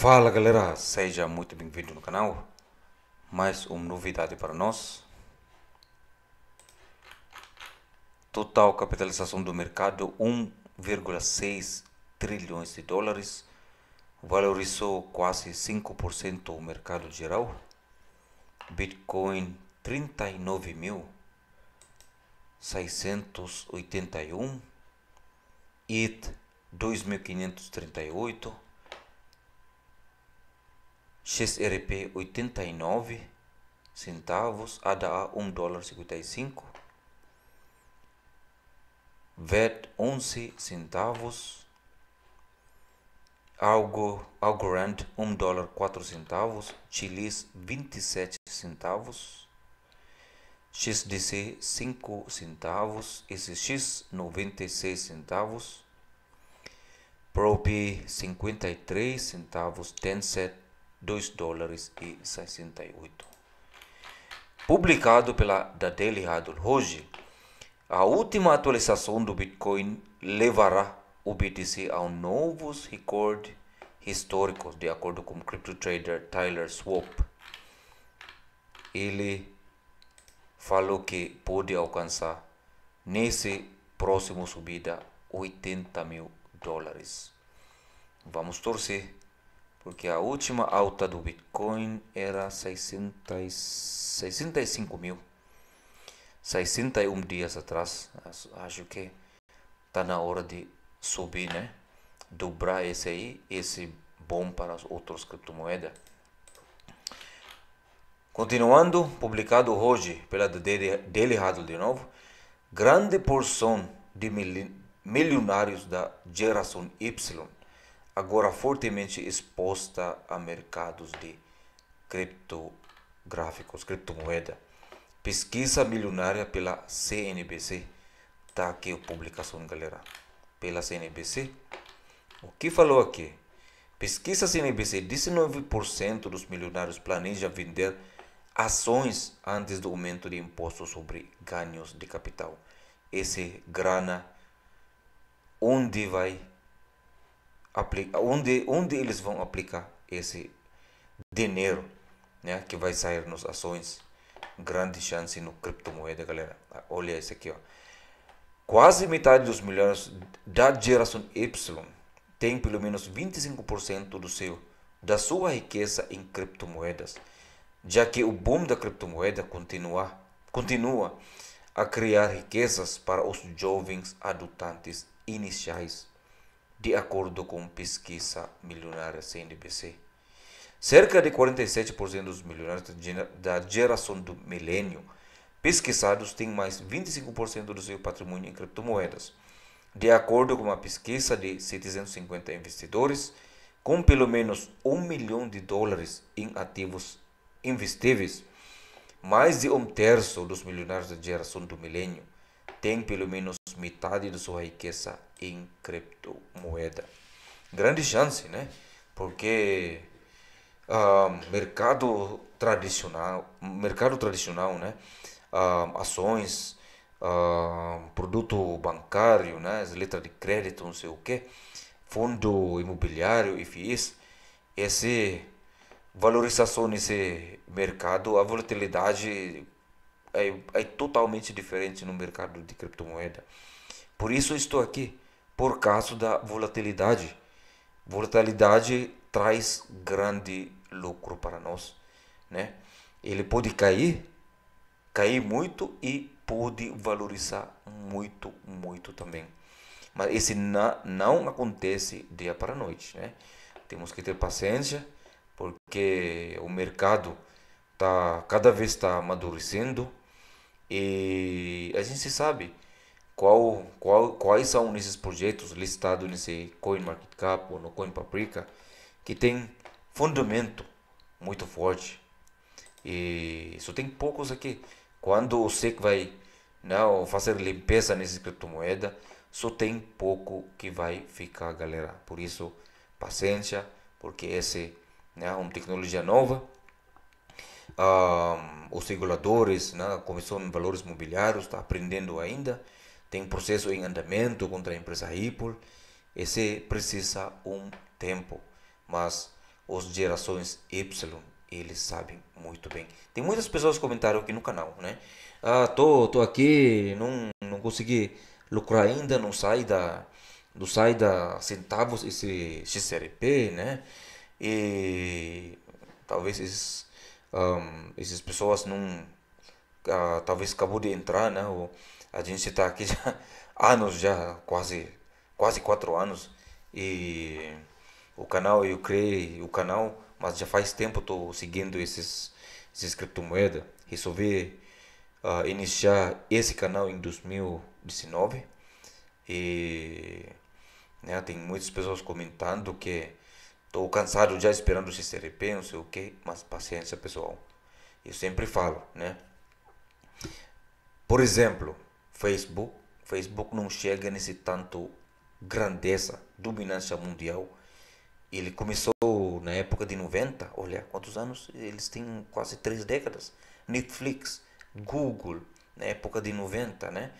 Fala galera, seja muito bem-vindo no canal. Mais uma novidade para nós. Total capitalização do mercado 1,6 trilhões de dólares. Valorizou quase 5% o mercado geral. Bitcoin 39.681. ETH 2.538 XRP 89 centavos, ADA 1 dólar 55, VET 11 centavos, Algo, Algorand 1 dólar 4 centavos, Chilis 27 centavos, XDC 5 centavos, SX 96 centavos, ProP 53 centavos, Tencent 2 dólares e 68. Publicado pela The Daily Huddle hoje, a última atualização do Bitcoin levará o BTC a um novo recorde histórico de acordo com o crypto trader Tyler Swap. Ele falou que pode alcançar nesse próximo subida 80 mil dólares. Vamos torcer porque a última alta do Bitcoin era 600 65 mil. 61 dias atrás. Acho que está na hora de subir, né? Dobrar esse aí, esse bom para as outras criptomoedas. Continuando, publicado hoje pela Daily Huddle de novo, grande porção de milionários da geração Y agora fortemente exposta a mercados de criptográficos, criptomoeda. Pesquisa milionária pela CNBC. Tá aqui a publicação, galera. Pela CNBC. O que falou aqui? Pesquisa CNBC: 19% dos milionários planejam vender ações antes do aumento de impostos sobre ganhos de capital. Esse grana, onde vai aplica, onde, onde eles vão aplicar esse dinheiro né, que vai sair nas ações. Grande chance no criptomoeda, galera. Ah, olha esse aqui, ó. Quase metade dos milhões da geração Y tem pelo menos 25% do seu, da sua riqueza em criptomoedas, já que o boom da criptomoeda continua, continua a criar riquezas para os jovens adotantes iniciais de acordo com pesquisa milionária CNBC. Cerca de 47% dos milionários da geração do milênio pesquisados têm mais 25% do seu patrimônio em criptomoedas, de acordo com uma pesquisa de 750 investidores com pelo menos 1 milhão de dólares em ativos investíveis. Mais de um terço dos milionários da geração do milênio tem pelo menos metade de sua riqueza em criptomoeda. Grande chance, né? Porque uh, mercado tradicional, mercado tradicional, né? Uh, ações, uh, produto bancário, né? As letras de crédito, não sei o que, fundo imobiliário, FIIs, esse valorização nesse mercado, a volatilidade é, é totalmente diferente no mercado de criptomoeda. Por isso estou aqui, por causa da volatilidade. Volatilidade traz grande lucro para nós, né? Ele pode cair, cair muito e pode valorizar muito, muito também. Mas esse não, não acontece dia para noite, né? Temos que ter paciência, porque o mercado tá cada vez está amadurecendo, e a gente sabe qual, qual, quais são esses projetos listados nesse CoinMarketCap ou no CoinPaprika que tem fundamento muito forte. E só tem poucos aqui. Quando o SEC vai não, né, fazer limpeza nessa criptomoeda, só tem pouco que vai ficar, galera. Por isso, paciência, porque esse é né, uma tecnologia nova os reguladores, né? a Comissão de Valores Mobiliários está aprendendo ainda, tem um processo em andamento contra a empresa Ripple, esse precisa um tempo, mas os gerações Y, eles sabem muito bem. Tem muitas pessoas comentaram aqui no canal, né? Ah, tô, tô aqui, não, não consegui lucrar ainda, não sai da, do sai da centavos esse XRP, né? E talvez esses um, essas pessoas não. Uh, talvez acabou de entrar, né? Ou a gente está aqui já anos, já quase, quase quatro anos. E o canal, eu criei o canal, mas já faz tempo estou seguindo esses, esses criptomoedas. Resolvi uh, iniciar esse canal em 2019 e né, tem muitas pessoas comentando que Estou cansado já esperando o XRP, não sei o que, mas paciência pessoal. Eu sempre falo, né? Por exemplo, Facebook. Facebook não chega nesse tanto grandeza, dominância mundial. Ele começou na época de 90, olha quantos anos, eles têm quase três décadas. Netflix, Google, na época de 90, né?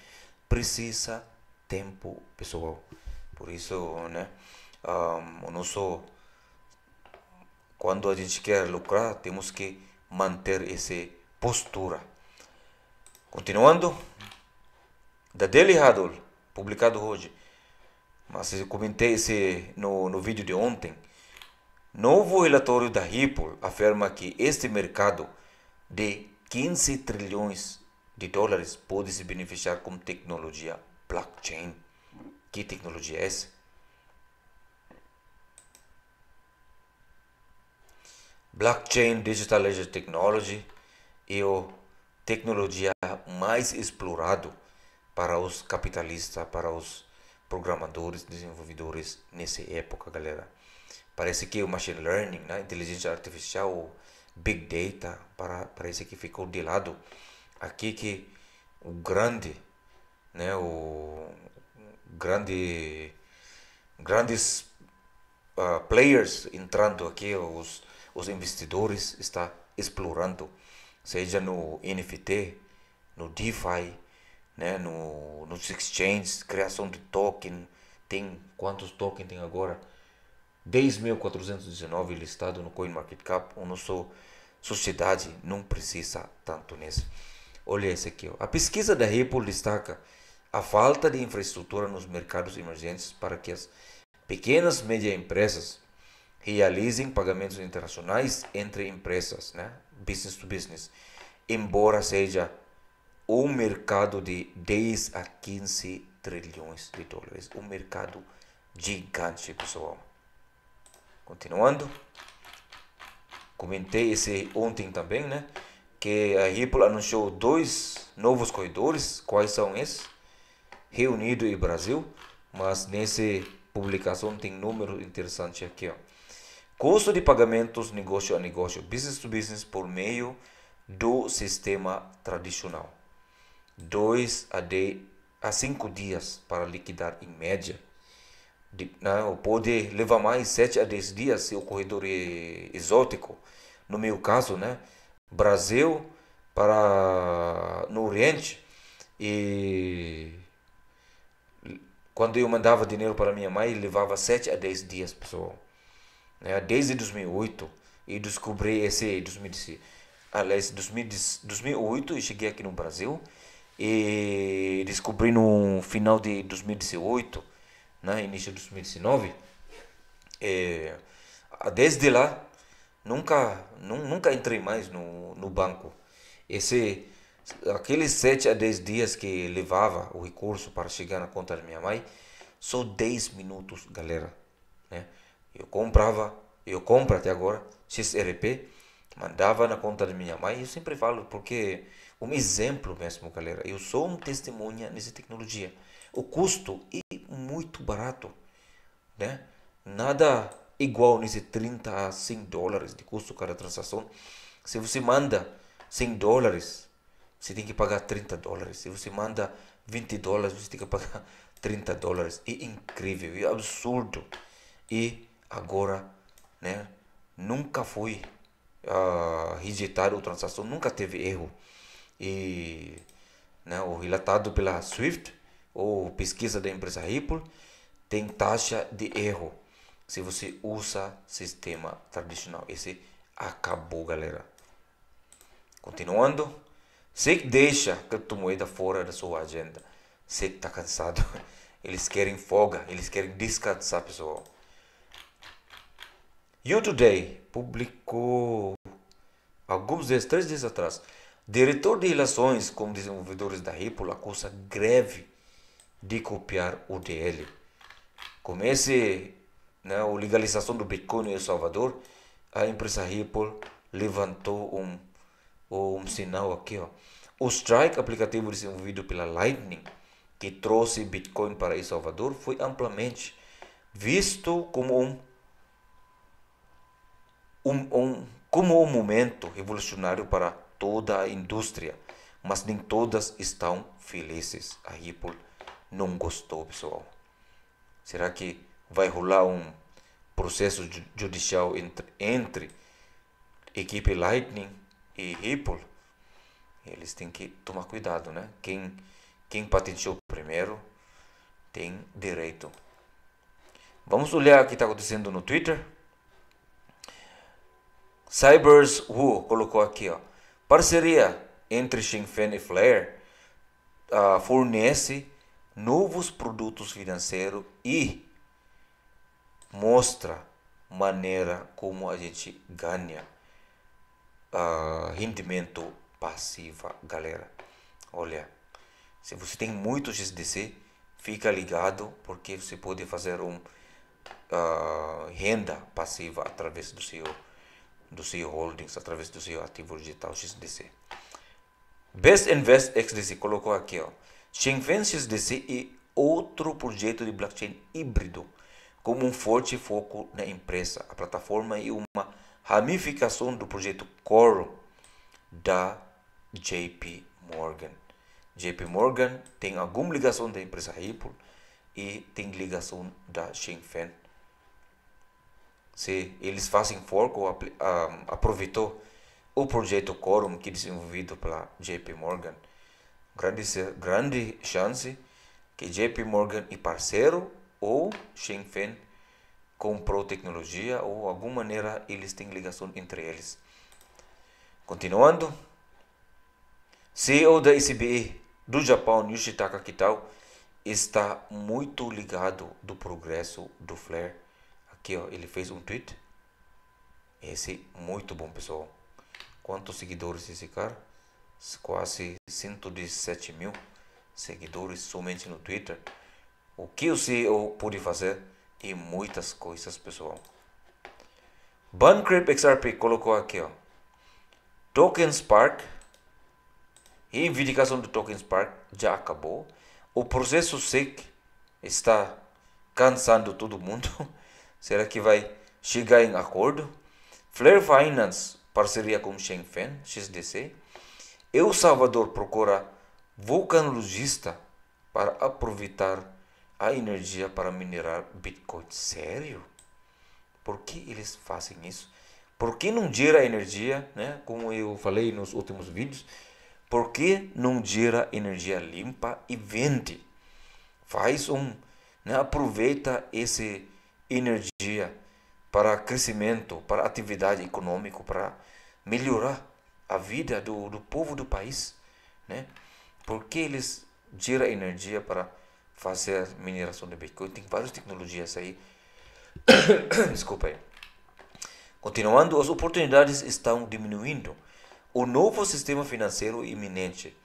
Precisa tempo pessoal. Por isso, né? Um, o nosso quando a gente quer lucrar, temos que manter essa postura. Continuando, da Daily Huddle, publicado hoje, mas eu comentei esse no, no vídeo de ontem. Novo relatório da Ripple afirma que este mercado de 15 trilhões de dólares pode se beneficiar com tecnologia blockchain. Que tecnologia é essa? Blockchain, Digital Ledger Technology é a tecnologia mais explorado para os capitalistas, para os programadores, desenvolvedores nessa época, galera. Parece que o machine learning, né? inteligência artificial, big data, para, parece que ficou de lado. Aqui que o grande, né, o grande, grandes uh, players entrando aqui, os os investidores estão explorando, seja no NFT, no DeFi, né, no, nos exchanges, criação de token. Tem quantos token tem agora? 10.419 listado no CoinMarketCap, ou nossa sociedade não precisa tanto nisso. Olha esse aqui. Ó. A pesquisa da Ripple destaca a falta de infraestrutura nos mercados emergentes para que as pequenas e médias empresas realizem pagamentos internacionais entre empresas, né? business to business, embora seja um mercado de 10 a 15 trilhões de dólares, um mercado gigante, pessoal. Continuando, comentei esse ontem também, né? Que a Ripple anunciou dois novos corredores, quais são esses? Reunido e Brasil, mas nesse publicação tem número interessante aqui, ó custo de pagamentos negócio a negócio, business to business, por meio do sistema tradicional. 2 a cinco dias para liquidar em média. De, não, né, pode levar mais 7 a 10 dias se o corredor é exótico. No meu caso, né, Brasil para no Oriente e quando eu mandava dinheiro para minha mãe, levava 7 a 10 dias, pessoal né, desde 2008 e descobri esse 2000, aliás, 2008 e cheguei aqui no Brasil e descobri no final de 2018, né, início de 2019, e, é, desde lá nunca nunca entrei mais no, no banco. Esse aqueles 7 a 10 dias que levava o recurso para chegar na conta da minha mãe, só 10 minutos, galera, né? Eu comprava, eu compro até agora, XRP, mandava na conta da minha mãe. Eu sempre falo, porque um exemplo mesmo, galera. Eu sou um testemunha nessa tecnologia. O custo é muito barato, né? Nada igual nesse 30 a 100 dólares de custo cada transação. Se você manda 100 dólares, você tem que pagar 30 dólares. Se você manda 20 dólares, você tem que pagar 30 dólares. É incrível, é absurdo. E agora, né? Nunca foi uh, rejeitado a transação, nunca teve erro. E né, o relatado pela Swift, ou pesquisa da empresa Ripple, tem taxa de erro se você usa sistema tradicional. Esse acabou, galera. Continuando, que deixa criptomoeda fora da sua agenda. que está cansado. Eles querem folga, eles querem descansar, pessoal. You Today publicou alguns dias, três dias atrás. Diretor de relações com desenvolvedores da Ripple acusa greve de copiar o DL. Comece né, a legalização do Bitcoin em El Salvador, a empresa Ripple levantou um, um sinal aqui. Ó. O Strike, aplicativo desenvolvido pela Lightning, que trouxe Bitcoin para El Salvador, foi amplamente visto como um um, um, como um momento revolucionário para toda a indústria, mas nem todas estão felizes. A Ripple não gostou, pessoal. Será que vai rolar um processo judicial entre, entre equipe Lightning e Ripple? Eles têm que tomar cuidado, né? Quem, quem patenteou primeiro tem direito. Vamos olhar o que está acontecendo no Twitter. Cybers Wu colocou aqui, ó. Parceria entre Sinn Féin e Flair uh, fornece novos produtos financeiros e mostra maneira como a gente ganha uh, rendimento passiva, galera. Olha, se você tem muito XDC, fica ligado porque você pode fazer um uh, renda passiva através do seu do seu Holdings através do seu ativo digital XDC. Best Invest XDC colocou aqui, ó. Shenzhen XDC é outro projeto de blockchain híbrido, como um forte foco na empresa. A plataforma é uma ramificação do projeto Coro da JP Morgan. JP Morgan tem alguma ligação da empresa Ripple e tem ligação da Shenzhen se eles fazem fork ou um, ah, aproveitou o projeto Quorum que desenvolvido pela JP Morgan. Grande, grande chance que JP Morgan e parceiro ou Sinn Féin comprou tecnologia ou de alguma maneira eles têm ligação entre eles. Continuando, CEO da ICBE do Japão, Yoshitaka Kitao, está muito ligado do progresso do Flare Aqui, ó, ele fez um tweet. Esse muito bom, pessoal. Quantos seguidores esse cara? Quase 117 mil seguidores somente no Twitter. O que o CEO pôde fazer e muitas coisas, pessoal. Bancrip XRP colocou aqui, ó. Token Spark e a do Token Spark já acabou. O processo SEC está cansando todo mundo. Será que vai chegar em acordo? Flair Finance, parceria com Shenfen, XDC. El Salvador procura vulcanologista para aproveitar a energia para minerar Bitcoin. Sério? Por que eles fazem isso? Por que não gera energia, né? como eu falei nos últimos vídeos? Por que não gera energia limpa e vende? Faz um. Né? Aproveita esse energia para crescimento, para atividade econômica, para melhorar a vida do, do povo do país, né? Porque eles geram energia para fazer mineração de Bitcoin. Tem várias tecnologias aí. Desculpa aí. Continuando, as oportunidades estão diminuindo. O novo sistema financeiro iminente,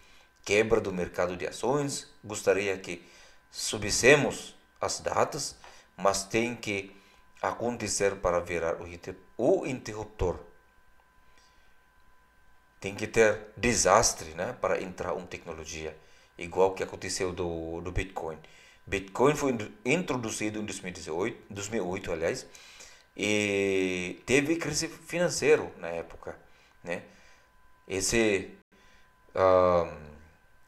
quebra do mercado de ações, gostaria que subissemos as datas mas tem que acontecer para virar o interruptor. Tem que ter desastre né, para entrar uma tecnologia, igual que aconteceu do, do Bitcoin. Bitcoin foi introduzido em 2018, 2008, aliás, e teve crise financeira na época, né? Esse um,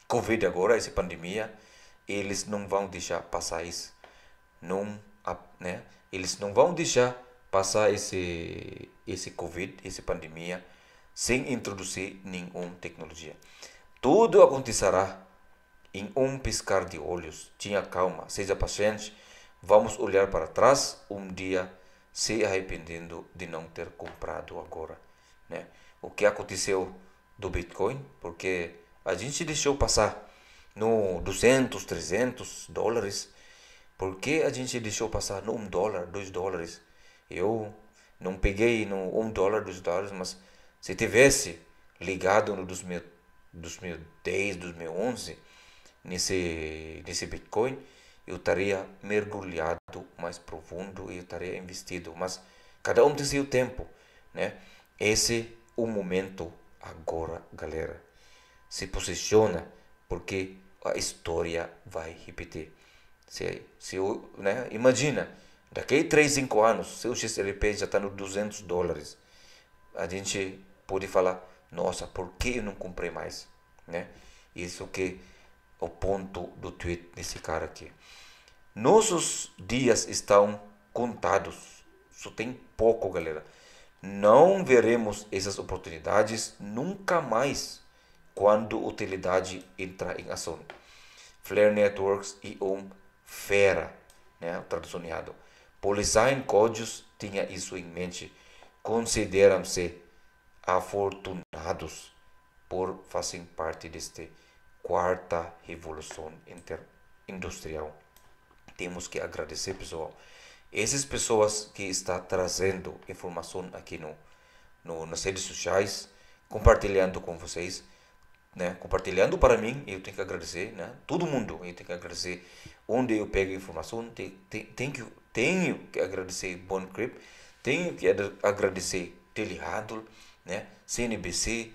Covid agora, essa pandemia, eles não vão deixar passar isso. Não né? Eles não vão deixar passar esse esse Covid, essa pandemia, sem introduzir nenhuma tecnologia. Tudo acontecerá em um piscar de olhos. Tenha calma, seja paciente. Vamos olhar para trás um dia, se arrependendo de não ter comprado agora. Né? O que aconteceu do Bitcoin? Porque a gente deixou passar no 200, 300 dólares por que a gente deixou passar no 1 dólar, 2 dólares? Eu não peguei no 1 dólar, 2 dólares, mas se tivesse ligado no 2000, 2010, 2011 nesse, nesse Bitcoin, eu estaria mergulhado mais profundo e eu estaria investido. Mas cada um tem seu tempo, né? Esse é o momento agora, galera. Se posiciona porque a história vai repetir. Se, se né, imagina, daqui a 3, 5 anos, seu XLP já está nos 200 dólares, a gente pode falar, nossa, por que eu não comprei mais? Né? Isso que é o ponto do tweet desse cara aqui. Nossos dias estão contados. Só tem pouco, galera. Não veremos essas oportunidades nunca mais quando utilidade entrar em ação. Flare Networks e um fera, né? traducionado. Polizain tinha isso em mente. Consideram-se afortunados por fazem parte desta quarta revolução industrial. Temos que agradecer, pessoal. Essas pessoas que está trazendo informação aqui no, no nas redes sociais, compartilhando com vocês né, compartilhando para mim, eu tenho que agradecer, né, todo mundo, eu tenho que agradecer onde eu pego informação, tenho, tenho, que, tenho que agradecer Boncrip, tenho que agradecer Telehadl, né, CNBC,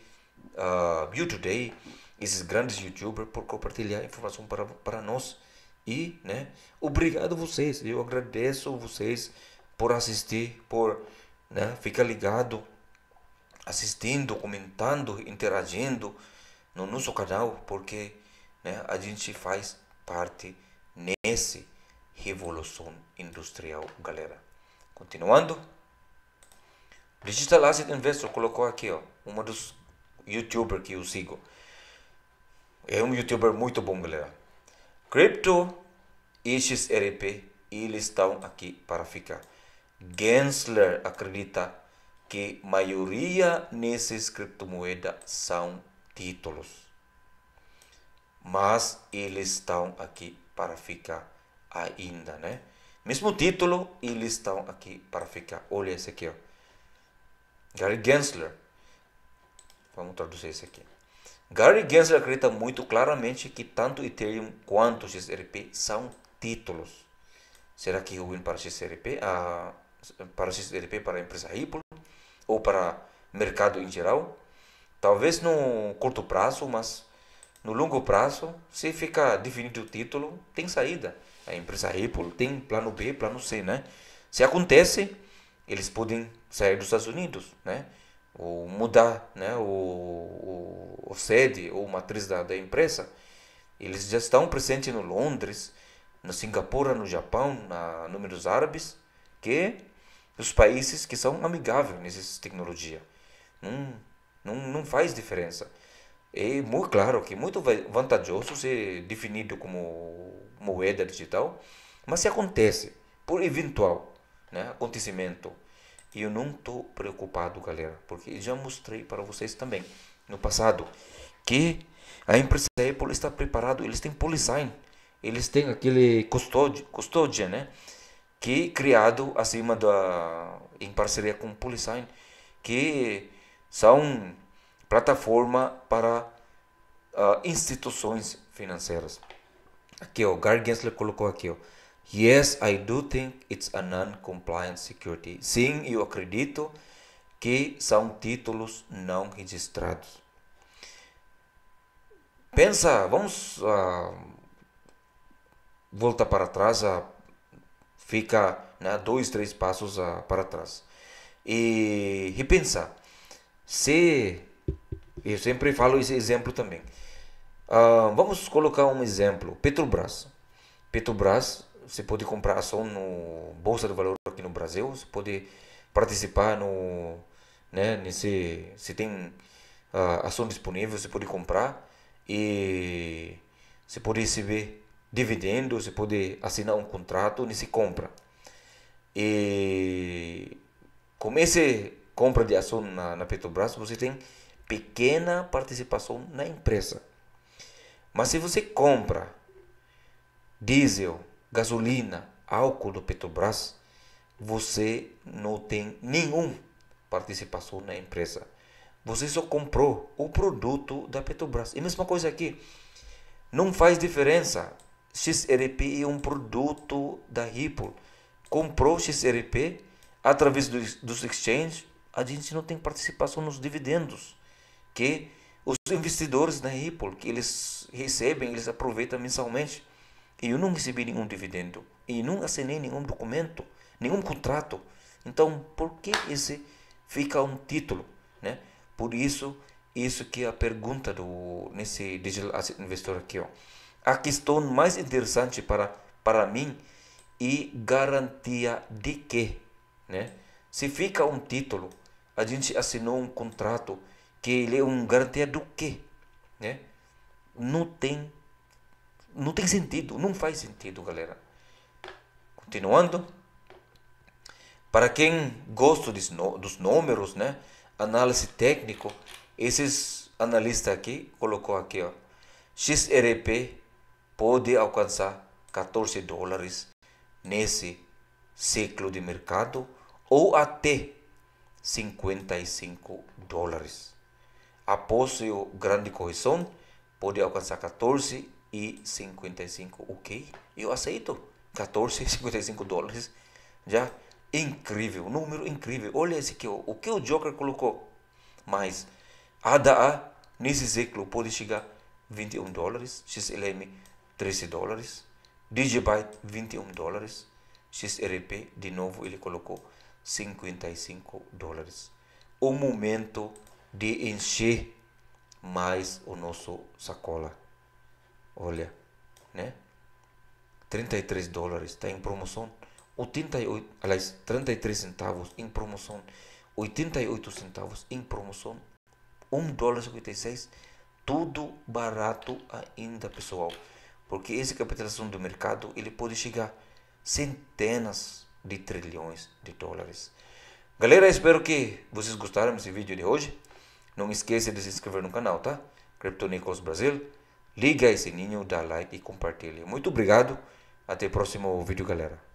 uh, ah, You Today, esses grandes youtubers por compartilhar informação para, para nós e, né, obrigado vocês, eu agradeço vocês por assistir, por, né, ficar ligado, assistindo, comentando, interagindo, no nosso canal porque né, a gente faz parte nesse revolução industrial, galera. Continuando, Digital Asset Investor colocou aqui, ó, um dos YouTuber que eu sigo. É um YouTuber muito bom, galera. Crypto e XRP, eles estão aqui para ficar. Gensler acredita que maioria nesses criptomoedas são títulos. Mas eles estão aqui para ficar ainda, né? Mesmo título, eles estão aqui para ficar. Olha esse aqui, ó. Gary Gensler. Vamos traduzir esse aqui. Gary Gensler acredita muito claramente que tanto Ethereum quanto XRP são títulos. Será que ruim para XRP, ah, para XRP, para a empresa Ripple ou para mercado em geral? Talvez no curto prazo, mas no longo prazo, se fica definido o título, tem saída. A empresa Apple tem plano B, plano C, né? Se acontece, eles podem sair dos Estados Unidos, né? Ou mudar, né? O, o, o sede ou matriz da, da empresa. Eles já estão presentes no Londres, na Singapura, no Japão, na, números árabes, que os países que são amigáveis nessa tecnologia. Hum, não, não faz diferença. É muito claro que é muito vantajoso ser definido como moeda digital, mas se acontece por eventual né, acontecimento, eu não estou preocupado, galera, porque já mostrei para vocês também no passado que a empresa Apple está preparado, eles têm polisign, eles têm aquele custódio, custódia, né, que é criado acima da em parceria com polisign que são plataforma para uh, instituições financeiras. Aqui, o Gary Gensler colocou aqui, ó. Yes, I do think it's a non-compliant security. Sim, eu acredito que são títulos não registrados. Pensa, vamos uh, ah, voltar para trás, uh, fica né, dois, três passos uh, para trás e repensa se eu sempre falo esse exemplo também. Uh, vamos colocar um exemplo: Petrobras. Petrobras, você pode comprar ação no Bolsa de valores aqui no Brasil, você pode participar no. Né, nesse, se tem uh, ação disponível, você pode comprar e você pode receber dividendos, você pode assinar um contrato nesse compra. E como esse compra de ação na, na Petrobras, você tem pequena participação na empresa. Mas se você compra diesel, gasolina, álcool do Petrobras, você não tem nenhuma participação na empresa. Você só comprou o produto da Petrobras. E mesma coisa aqui. Não faz diferença. XRP é um produto da Ripple. Comprou XRP através dos, dos exchanges a gente não tem participação nos dividendos que os investidores da né, Ripple, que eles recebem, eles aproveitam mensalmente. E eu não recebi nenhum dividendo, e não assinei nenhum documento, nenhum contrato. Então, por que esse fica um título, né? Por isso, isso que é a pergunta do nesse digital asset investor aqui, ó. A questão mais interessante para para mim e garantia de que, né? Se fica um título a gente assinou um contrato que ele é um garantia do quê? Né? Não tem não tem sentido, não faz sentido, galera. Continuando, para quem gosta dos números, né? Análise técnico, esses analistas aqui colocou aqui, ó. XRP pode alcançar 14 dólares nesse ciclo de mercado ou até 55 dólares. Após o grande correção, pode alcançar 14 e 55, ok? Eu aceito 14 e 55 dólares. Já incrível, número incrível. Olha esse aqui, o que o Joker colocou. Mas a da A nesse ciclo pode chegar 21 dólares, XLM 13 dólares, Digibyte 21 dólares, XRP de novo ele colocou 55 dólares. O momento de encher mais o nosso sacola. Olha, né? 33 dólares está em promoção. 88, aliás, 33 centavos em promoção. 88 centavos em promoção. 1 dólar 56 tudo barato ainda, pessoal. Porque esse capitalização do mercado, ele pode chegar centenas de trilhões de dólares. Galera, espero que vocês gostaram desse vídeo de hoje. Não esqueça de se inscrever no canal, tá? Crypto Nichols Brasil. Liga esse sininho, dá like e compartilha. Muito obrigado. Até o próximo vídeo, galera.